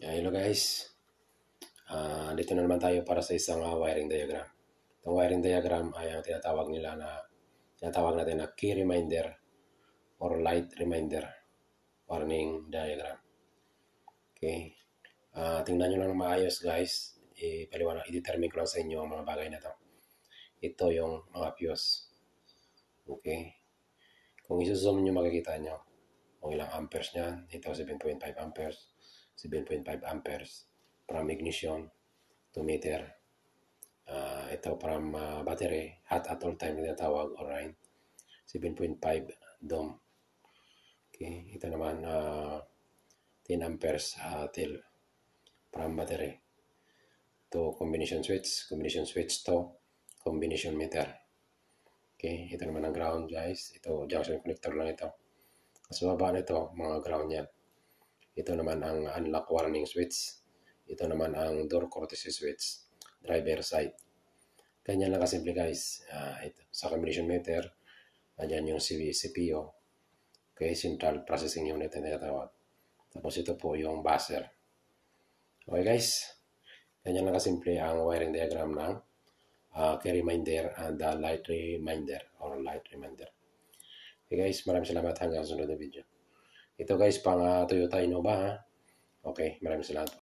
Yeah, hello guys. Uh, dito na naman tayo para sa isang uh, wiring diagram. Itong wiring diagram ay ang tinatawag nila na tinatawag natin na key reminder or light reminder warning diagram. Okay. Uh, tingnan nyo lang maayos guys. Ipaliwanag, i-determine ko lang sa inyo ang mga bagay na ito. Ito yung mga fuse. Okay. Kung isi-zoom nyo makikita nyo kung ilang amperes niya. Ito 7.5 amperes. 7.5 amperes from ignition to meter. Uh, eh, ito e from uh, eh, battery, hot at all time tinatawag or right. 7.5 dom. Okay, ito naman uh, 10 amperes uh, eh, till from battery to combination switch, combination switch to combination meter. Okay, ito e naman ang ground guys. Ito e junction connector lang ito. Mas baba nito mga ground yan. Ito naman ang unlock warning switch. Ito naman ang door courtesy switch, driver side. Ganyan lang kasimple guys. Uh, ito, sa combination meter, andyan yung CV, CPO. Okay, Central Processing Unit na tinatawag. Tapos ito po yung buzzer. Okay guys, ganyan lang kasimple ang wiring diagram ng uh, key reminder and the light reminder or light reminder. Okay guys, maraming salamat hanggang sunod na video. Ito guys, pang uh, Toyota Innova ha. Okay, maraming salamat.